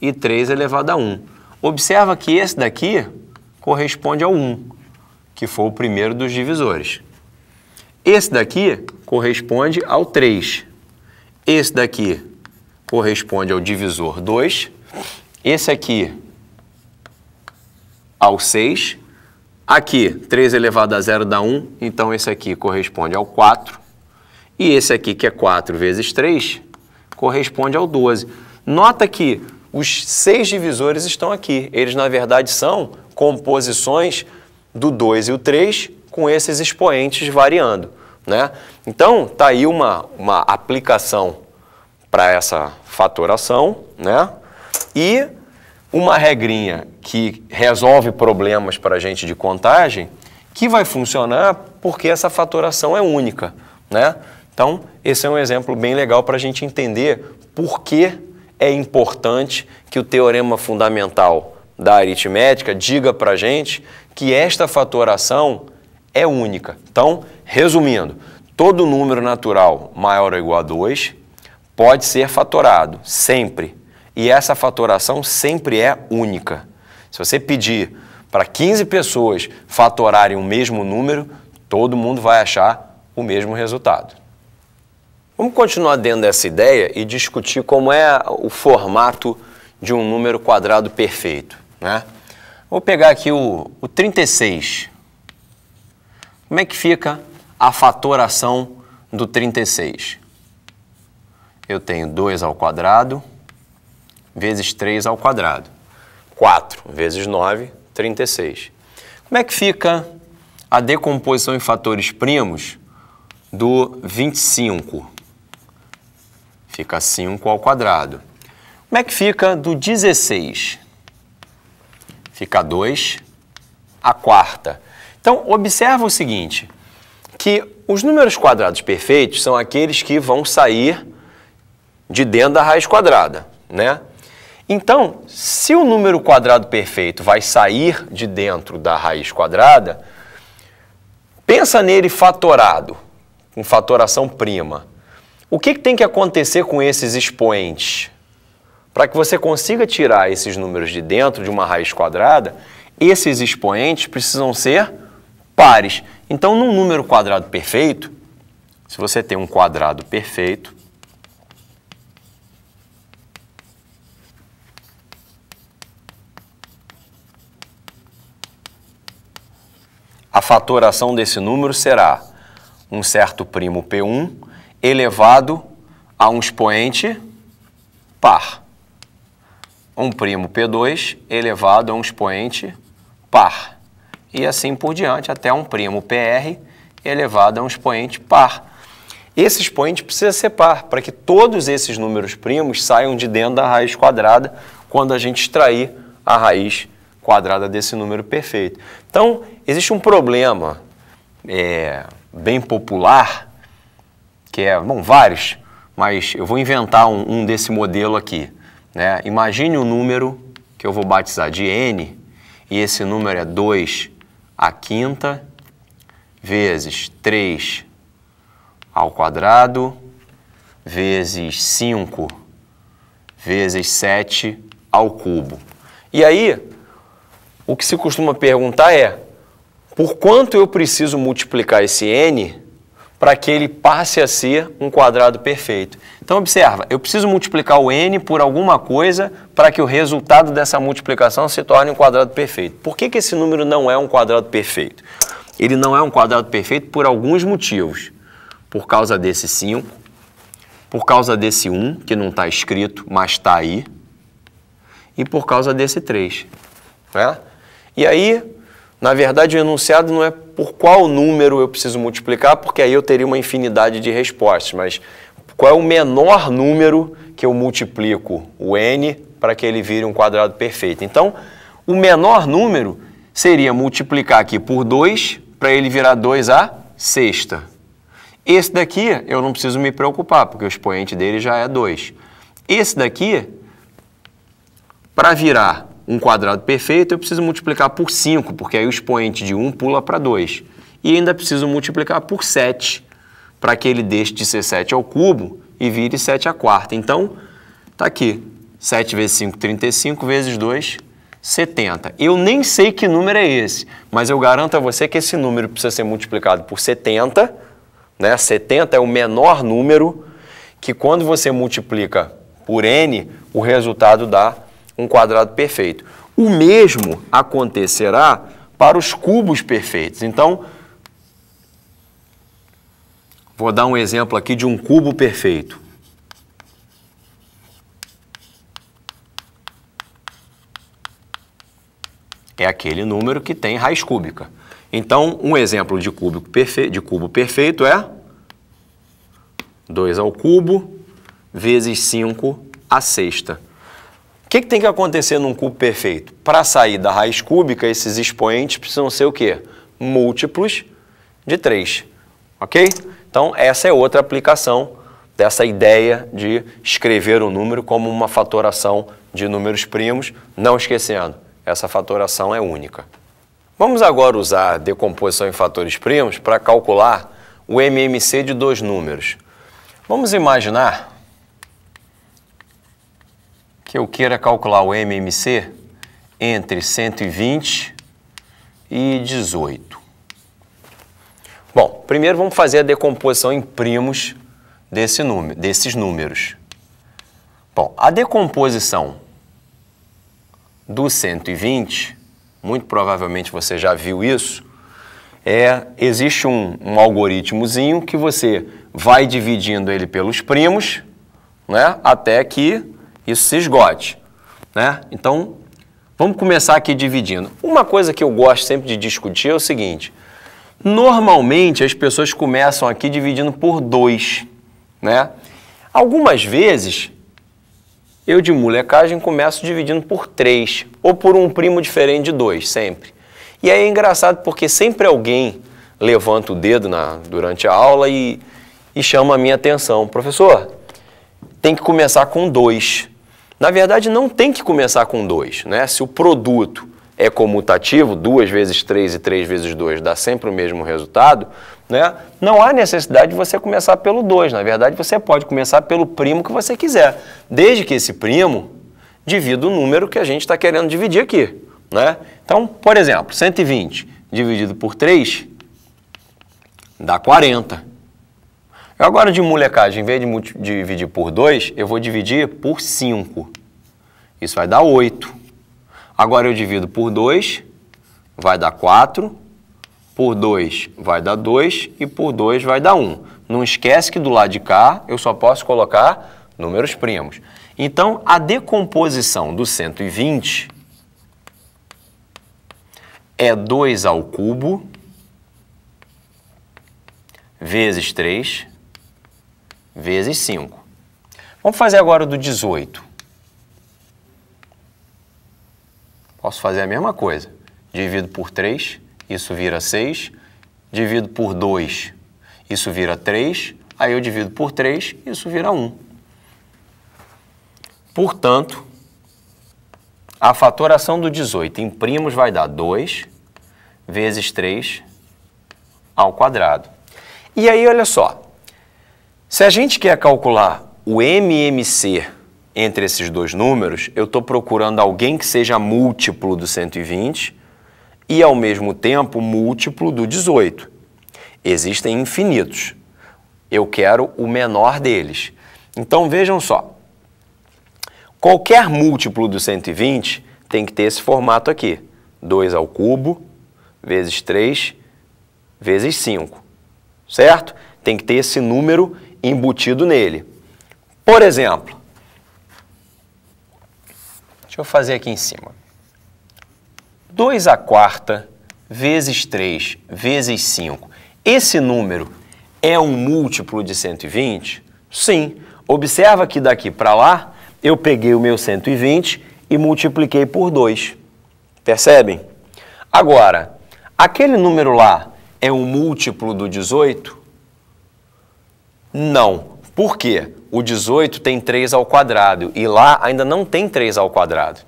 e 3 elevado a 1. Observa que esse daqui corresponde ao 1, que foi o primeiro dos divisores. Esse daqui corresponde ao 3. Esse daqui corresponde ao divisor 2. Esse aqui ao 6. Aqui, 3 elevado a 0 dá 1, então esse aqui corresponde ao 4. E esse aqui, que é 4 vezes 3, corresponde ao 12. Nota que os seis divisores estão aqui. Eles, na verdade, são composições do 2 e o 3 com esses expoentes variando. Né? Então, está aí uma, uma aplicação para essa fatoração, né? E uma regrinha que resolve problemas para a gente de contagem, que vai funcionar porque essa fatoração é única, né? Então, esse é um exemplo bem legal para a gente entender por que é importante que o teorema fundamental da aritmética diga para a gente que esta fatoração é única. Então, resumindo, todo número natural maior ou igual a 2 pode ser fatorado, sempre. E essa fatoração sempre é única. Se você pedir para 15 pessoas fatorarem o mesmo número, todo mundo vai achar o mesmo resultado. Vamos continuar dentro dessa ideia e discutir como é o formato de um número quadrado perfeito. Né? Vou pegar aqui o, o 36. Como é que fica a fatoração do 36? eu tenho 2 ao quadrado vezes 3 ao quadrado. 4 vezes 9, 36. Como é que fica a decomposição em fatores primos do 25? Fica 5 ao quadrado. Como é que fica do 16? Fica 2 a quarta. Então, observa o seguinte, que os números quadrados perfeitos são aqueles que vão sair de dentro da raiz quadrada, né? Então, se o número quadrado perfeito vai sair de dentro da raiz quadrada, pensa nele fatorado, com fatoração prima. O que, que tem que acontecer com esses expoentes? Para que você consiga tirar esses números de dentro de uma raiz quadrada, esses expoentes precisam ser pares. Então, num número quadrado perfeito, se você tem um quadrado perfeito, A fatoração desse número será um certo primo P1 elevado a um expoente par. Um primo P2 elevado a um expoente par. E assim por diante até um primo PR elevado a um expoente par. Esse expoente precisa ser par para que todos esses números primos saiam de dentro da raiz quadrada quando a gente extrair a raiz quadrada quadrada desse número perfeito. Então, existe um problema é, bem popular, que é, bom, vários, mas eu vou inventar um, um desse modelo aqui. Né? Imagine o um número que eu vou batizar de n, e esse número é 2 à quinta vezes 3 ao quadrado vezes 5 vezes 7 ao cubo. E aí, o que se costuma perguntar é: por quanto eu preciso multiplicar esse n para que ele passe a ser um quadrado perfeito? Então observa, eu preciso multiplicar o n por alguma coisa para que o resultado dessa multiplicação se torne um quadrado perfeito. Por que, que esse número não é um quadrado perfeito? Ele não é um quadrado perfeito por alguns motivos. Por causa desse 5, por causa desse 1, que não está escrito, mas está aí, e por causa desse 3. Né? E aí, na verdade, o enunciado não é por qual número eu preciso multiplicar, porque aí eu teria uma infinidade de respostas, mas qual é o menor número que eu multiplico o n para que ele vire um quadrado perfeito. Então, o menor número seria multiplicar aqui por 2 para ele virar 2 a sexta. Esse daqui eu não preciso me preocupar, porque o expoente dele já é 2. Esse daqui, para virar um quadrado perfeito, eu preciso multiplicar por 5, porque aí o expoente de 1 pula para 2. E ainda preciso multiplicar por 7, para que ele deixe de ser 7 ao cubo e vire 7 à quarta. Então, está aqui. 7 vezes 5, 35, vezes 2, 70. Eu nem sei que número é esse, mas eu garanto a você que esse número precisa ser multiplicado por 70. Né? 70 é o menor número que, quando você multiplica por n, o resultado dá um quadrado perfeito. O mesmo acontecerá para os cubos perfeitos. Então, vou dar um exemplo aqui de um cubo perfeito. É aquele número que tem raiz cúbica. Então, um exemplo de cubo, perfe... de cubo perfeito é 2 ao cubo vezes 5 à sexta. O que, que tem que acontecer num cubo perfeito? Para sair da raiz cúbica, esses expoentes precisam ser o quê? Múltiplos de 3. Ok? Então, essa é outra aplicação dessa ideia de escrever o número como uma fatoração de números primos, não esquecendo, essa fatoração é única. Vamos agora usar a decomposição em fatores primos para calcular o MMC de dois números. Vamos imaginar que eu queira calcular o MMC entre 120 e 18. Bom, primeiro vamos fazer a decomposição em primos desse número, desses números. Bom, a decomposição do 120, muito provavelmente você já viu isso, é, existe um, um algoritmozinho que você vai dividindo ele pelos primos, né, até que isso se esgote. Né? Então, vamos começar aqui dividindo. Uma coisa que eu gosto sempre de discutir é o seguinte: normalmente as pessoas começam aqui dividindo por dois. Né? Algumas vezes eu de molecagem começo dividindo por três ou por um primo diferente de dois, sempre. E aí é engraçado porque sempre alguém levanta o dedo na, durante a aula e, e chama a minha atenção. Professor, tem que começar com dois. Na verdade, não tem que começar com 2. Né? Se o produto é comutativo, 2 vezes 3 e 3 vezes 2 dá sempre o mesmo resultado, né? não há necessidade de você começar pelo 2. Na verdade, você pode começar pelo primo que você quiser, desde que esse primo divida o número que a gente está querendo dividir aqui. Né? Então, por exemplo, 120 dividido por 3 dá 40. Agora de molecagem, em vez de dividir por 2, eu vou dividir por 5. Isso vai dar 8. Agora eu divido por 2, vai dar 4. Por 2 vai dar 2 e por 2 vai dar 1. Um. Não esquece que do lado de cá eu só posso colocar números primos. Então, a decomposição do 120 é 2 ao cubo vezes 3 vezes 5. Vamos fazer agora o do 18. Posso fazer a mesma coisa. Divido por 3, isso vira 6. Divido por 2, isso vira 3. Aí eu divido por 3, isso vira 1. Portanto, a fatoração do 18 em primos vai dar 2 vezes 3 ao quadrado. E aí, olha só, se a gente quer calcular o MMC entre esses dois números, eu estou procurando alguém que seja múltiplo do 120 e, ao mesmo tempo, múltiplo do 18. Existem infinitos. Eu quero o menor deles. Então, vejam só. Qualquer múltiplo do 120 tem que ter esse formato aqui. 2 ao cubo, vezes 3, vezes 5. Certo? Tem que ter esse número embutido nele. Por exemplo, deixa eu fazer aqui em cima. 2 a quarta vezes 3 vezes 5. Esse número é um múltiplo de 120? Sim. Observa que daqui para lá eu peguei o meu 120 e multipliquei por 2. Percebem? Agora, aquele número lá é um múltiplo do 18? Não. Por quê? O 18 tem 3 ao quadrado e lá ainda não tem 3 ao quadrado.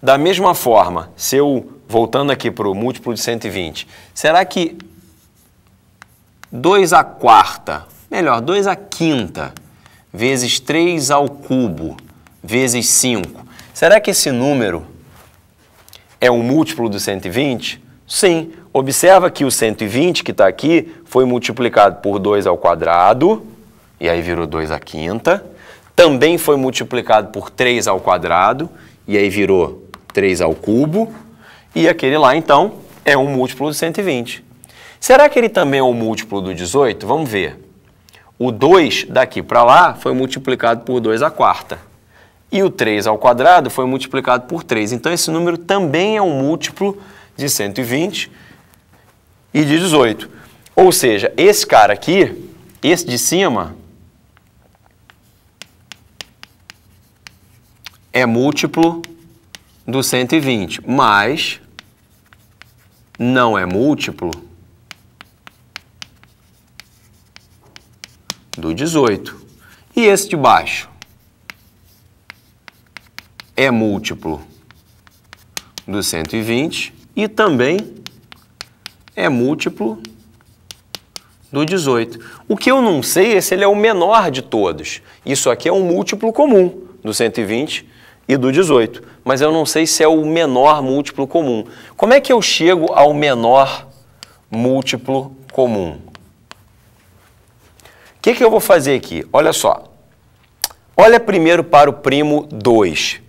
Da mesma forma, se eu, voltando aqui para o múltiplo de 120, será que 2 à quarta, melhor, 2 à quinta, vezes 3 ao cubo, vezes 5, será que esse número é um múltiplo do 120? Sim. Observa que o 120 que está aqui foi multiplicado por 2 ao quadrado, e aí virou 2 à quinta. Também foi multiplicado por 3 ao quadrado, e aí virou 3 ao cubo. E aquele lá, então, é um múltiplo de 120. Será que ele também é um múltiplo do 18? Vamos ver. O 2 daqui para lá foi multiplicado por 2 à quarta. E o 3 ao quadrado foi multiplicado por 3. Então, esse número também é um múltiplo de 120 e de 18. Ou seja, esse cara aqui, esse de cima, é múltiplo do 120, mas não é múltiplo do 18. E esse de baixo? É múltiplo do 120 e também é múltiplo do 18. O que eu não sei é se ele é o menor de todos. Isso aqui é um múltiplo comum do 120 e do 18, mas eu não sei se é o menor múltiplo comum. Como é que eu chego ao menor múltiplo comum? O que, que eu vou fazer aqui? Olha só. Olha primeiro para o primo 2.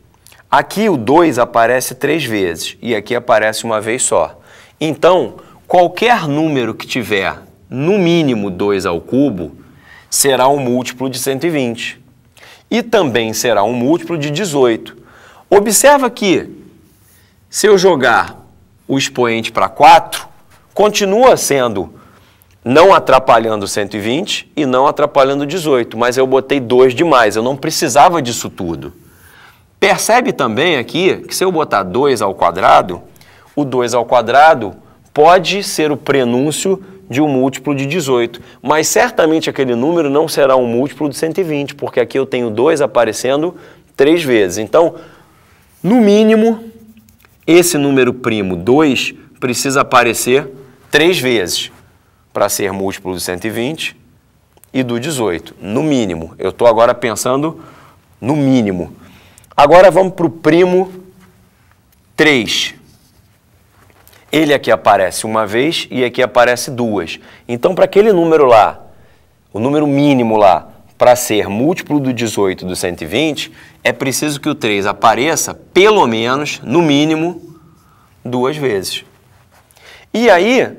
Aqui o 2 aparece três vezes e aqui aparece uma vez só. Então, qualquer número que tiver no mínimo 2 ao cubo será um múltiplo de 120 e também será um múltiplo de 18. Observa que se eu jogar o expoente para 4, continua sendo não atrapalhando 120 e não atrapalhando 18, mas eu botei 2 demais, eu não precisava disso tudo. Percebe também aqui que se eu botar 2 ao quadrado, o 2 ao quadrado pode ser o prenúncio de um múltiplo de 18, mas certamente aquele número não será um múltiplo de 120, porque aqui eu tenho 2 aparecendo três vezes. Então, no mínimo, esse número primo 2 precisa aparecer três vezes para ser múltiplo de 120 e do 18, no mínimo. Eu estou agora pensando no mínimo. Agora vamos para o primo 3. Ele aqui aparece uma vez e aqui aparece duas. Então, para aquele número lá, o número mínimo lá, para ser múltiplo do 18 do 120, é preciso que o 3 apareça pelo menos, no mínimo, duas vezes. E aí,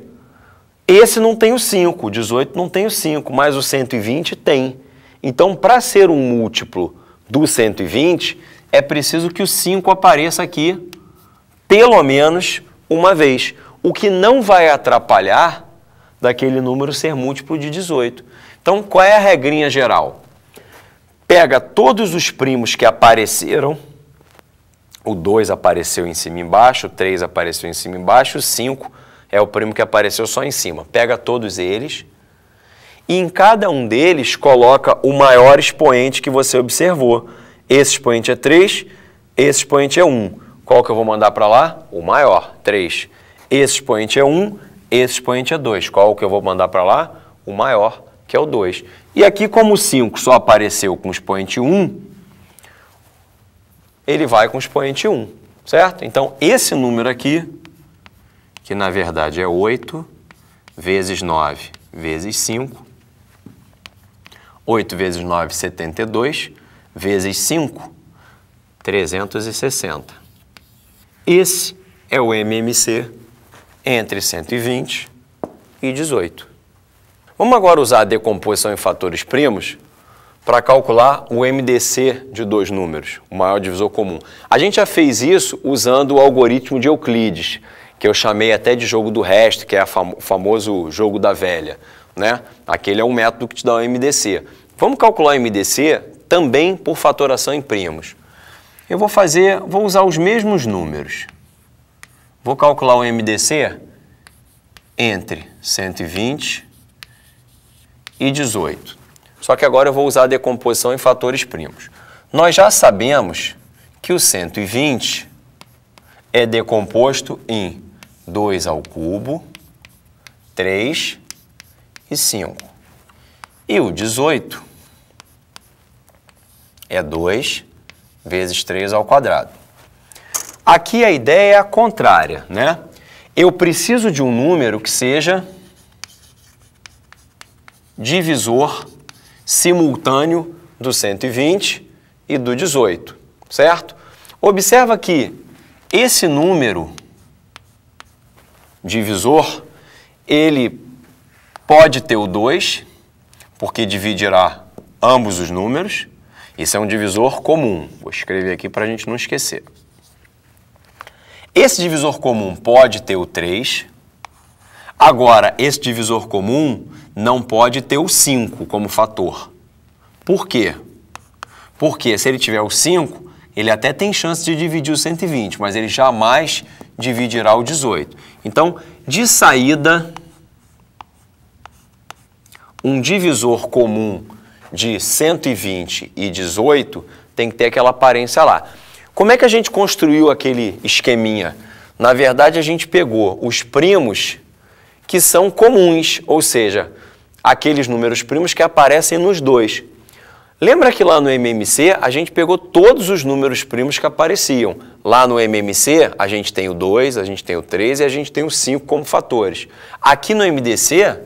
esse não tem o 5, o 18 não tem o 5, mas o 120 tem. Então, para ser um múltiplo do 120, é preciso que o 5 apareça aqui pelo menos uma vez, o que não vai atrapalhar daquele número ser múltiplo de 18. Então, qual é a regrinha geral? Pega todos os primos que apareceram, o 2 apareceu em cima e embaixo, o 3 apareceu em cima e embaixo, o 5 é o primo que apareceu só em cima. Pega todos eles e em cada um deles coloca o maior expoente que você observou. Esse expoente é 3, esse expoente é 1. Qual que eu vou mandar para lá? O maior, 3. Esse expoente é 1, esse expoente é 2. Qual que eu vou mandar para lá? O maior, que é o 2. E aqui, como o 5 só apareceu com o expoente 1, ele vai com o expoente 1, certo? Então, esse número aqui, que na verdade é 8 vezes 9 vezes 5, 8 vezes 9, 72, vezes 5, 360. Esse é o MMC entre 120 e 18. Vamos agora usar a decomposição em fatores primos para calcular o MDC de dois números, o maior divisor comum. A gente já fez isso usando o algoritmo de Euclides, que eu chamei até de jogo do resto, que é o famoso jogo da velha. Né? Aquele é um método que te dá o MDC. Vamos calcular o MDC também por fatoração em primos. Eu vou fazer, vou usar os mesmos números. Vou calcular o MDC entre 120 e 18. Só que agora eu vou usar a decomposição em fatores primos. Nós já sabemos que o 120 é decomposto em 2 ao cubo, 3 e 5. E o 18 é 2 vezes 3 ao quadrado. Aqui a ideia é a contrária, né? Eu preciso de um número que seja divisor simultâneo do 120 e do 18, certo? Observa que esse número divisor, ele pode ter o 2, porque dividirá ambos os números, isso é um divisor comum. Vou escrever aqui para a gente não esquecer. Esse divisor comum pode ter o 3. Agora, esse divisor comum não pode ter o 5 como fator. Por quê? Porque se ele tiver o 5, ele até tem chance de dividir o 120, mas ele jamais dividirá o 18. Então, de saída, um divisor comum de 120 e 18 tem que ter aquela aparência lá. Como é que a gente construiu aquele esqueminha? Na verdade, a gente pegou os primos que são comuns, ou seja, aqueles números primos que aparecem nos dois. Lembra que lá no MMC a gente pegou todos os números primos que apareciam. Lá no MMC a gente tem o 2, a gente tem o 3 e a gente tem o 5 como fatores. Aqui no MDC,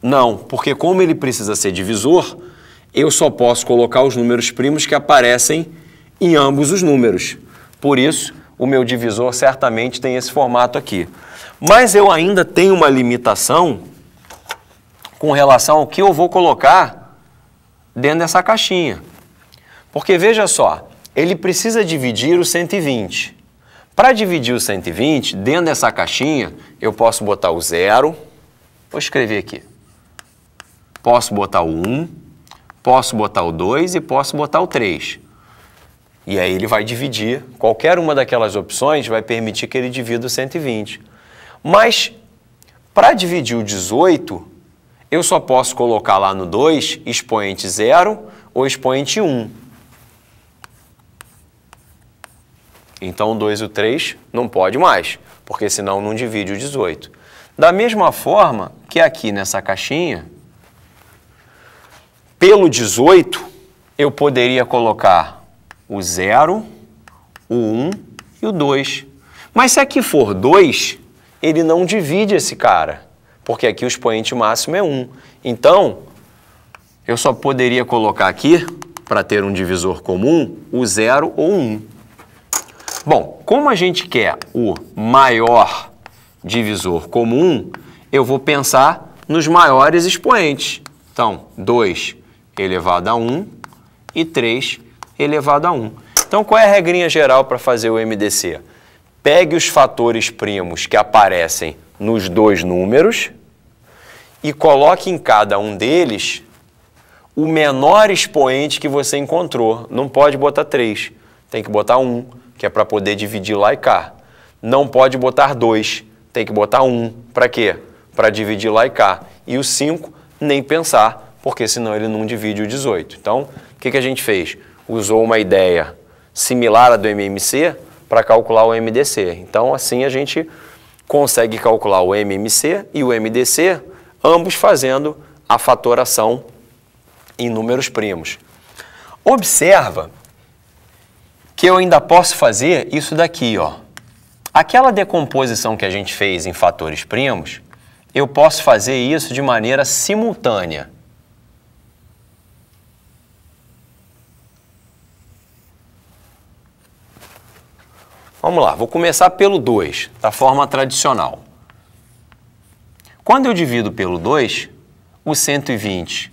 não, porque como ele precisa ser divisor, eu só posso colocar os números primos que aparecem em ambos os números. Por isso, o meu divisor certamente tem esse formato aqui. Mas eu ainda tenho uma limitação com relação ao que eu vou colocar dentro dessa caixinha. Porque veja só, ele precisa dividir o 120. Para dividir o 120, dentro dessa caixinha, eu posso botar o zero, vou escrever aqui. Posso botar o 1, posso botar o 2 e posso botar o 3. E aí ele vai dividir. Qualquer uma daquelas opções vai permitir que ele divida o 120. Mas, para dividir o 18, eu só posso colocar lá no 2 expoente 0 ou expoente 1. Então, o 2 e o 3 não pode mais, porque senão não divide o 18. Da mesma forma que aqui nessa caixinha, pelo 18, eu poderia colocar o 0, o 1 e o 2. Mas se aqui for 2, ele não divide esse cara, porque aqui o expoente máximo é 1. Então, eu só poderia colocar aqui, para ter um divisor comum, o 0 ou 1. Bom, como a gente quer o maior divisor comum, eu vou pensar nos maiores expoentes. Então, 2 elevado a 1 e 3 elevado a 1. Então, qual é a regrinha geral para fazer o MDC? Pegue os fatores primos que aparecem nos dois números e coloque em cada um deles o menor expoente que você encontrou. Não pode botar 3, tem que botar 1, que é para poder dividir lá e cá. Não pode botar 2, tem que botar 1. Para quê? Para dividir lá e cá. E o 5, nem pensar, porque senão ele não divide o 18. Então, o que, que a gente fez? Usou uma ideia similar à do MMC para calcular o MDC. Então, assim a gente consegue calcular o MMC e o MDC, ambos fazendo a fatoração em números primos. Observa que eu ainda posso fazer isso daqui, ó. Aquela decomposição que a gente fez em fatores primos, eu posso fazer isso de maneira simultânea. Vamos lá, vou começar pelo 2, da forma tradicional. Quando eu divido pelo 2, o 120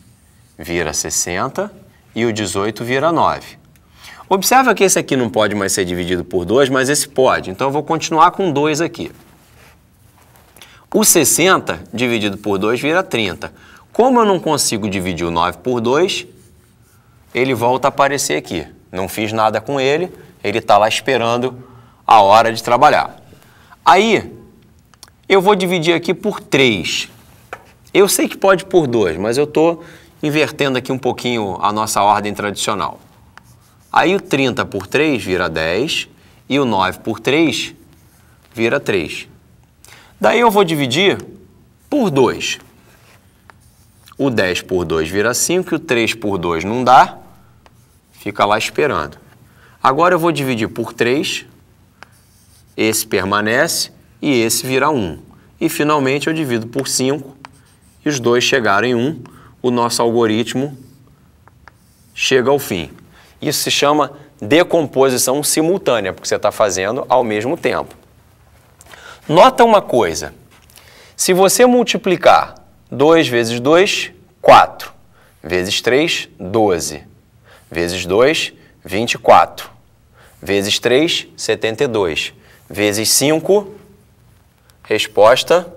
vira 60 e o 18 vira 9. Observa que esse aqui não pode mais ser dividido por 2, mas esse pode. Então eu vou continuar com 2 aqui. O 60 dividido por 2 vira 30. Como eu não consigo dividir o 9 por 2, ele volta a aparecer aqui. Não fiz nada com ele, ele está lá esperando a hora de trabalhar. Aí, eu vou dividir aqui por 3. Eu sei que pode por 2, mas eu estou invertendo aqui um pouquinho a nossa ordem tradicional. Aí o 30 por 3 vira 10 e o 9 por 3 vira 3. Daí eu vou dividir por 2. O 10 por 2 vira 5 e o 3 por 2 não dá, fica lá esperando. Agora eu vou dividir por 3 esse permanece e esse vira 1. E finalmente eu divido por 5 e os dois chegaram em 1. O nosso algoritmo chega ao fim. Isso se chama decomposição simultânea, porque você está fazendo ao mesmo tempo. Nota uma coisa: se você multiplicar 2 vezes 2, 4, vezes 3, 12, vezes 2, 24, vezes 3, 72 vezes 5, resposta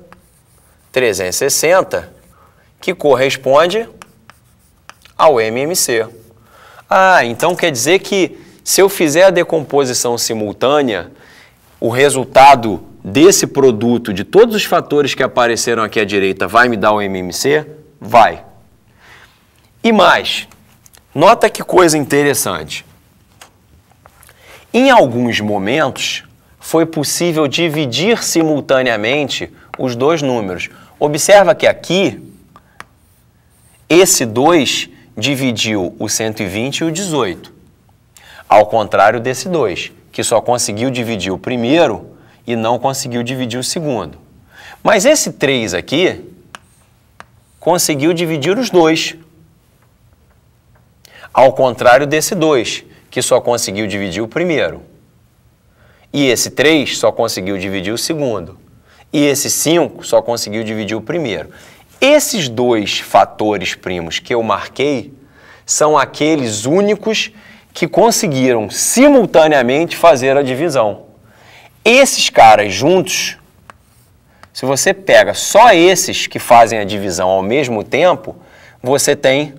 360, que corresponde ao MMC. Ah, então quer dizer que se eu fizer a decomposição simultânea, o resultado desse produto, de todos os fatores que apareceram aqui à direita, vai me dar o MMC? Vai. E mais, nota que coisa interessante. Em alguns momentos, foi possível dividir simultaneamente os dois números. Observa que aqui, esse 2 dividiu o 120 e o 18. Ao contrário desse 2, que só conseguiu dividir o primeiro e não conseguiu dividir o segundo. Mas esse 3 aqui conseguiu dividir os dois. Ao contrário desse 2, que só conseguiu dividir o primeiro e esse 3 só conseguiu dividir o segundo. E esse 5 só conseguiu dividir o primeiro. Esses dois fatores primos que eu marquei são aqueles únicos que conseguiram simultaneamente fazer a divisão. Esses caras juntos, se você pega só esses que fazem a divisão ao mesmo tempo, você tem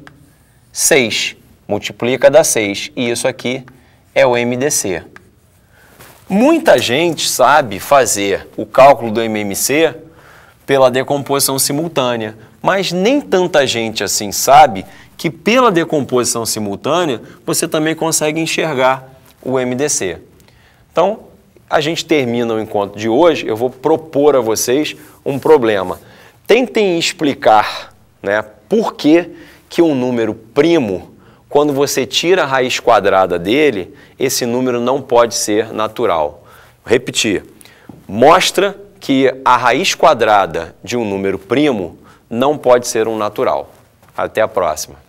6. Multiplica dá 6. E isso aqui é o MDC. Muita gente sabe fazer o cálculo do MMC pela decomposição simultânea, mas nem tanta gente assim sabe que pela decomposição simultânea você também consegue enxergar o MDC. Então, a gente termina o encontro de hoje, eu vou propor a vocês um problema. Tentem explicar né, por que, que um número primo quando você tira a raiz quadrada dele, esse número não pode ser natural. Vou repetir, mostra que a raiz quadrada de um número primo não pode ser um natural. Até a próxima.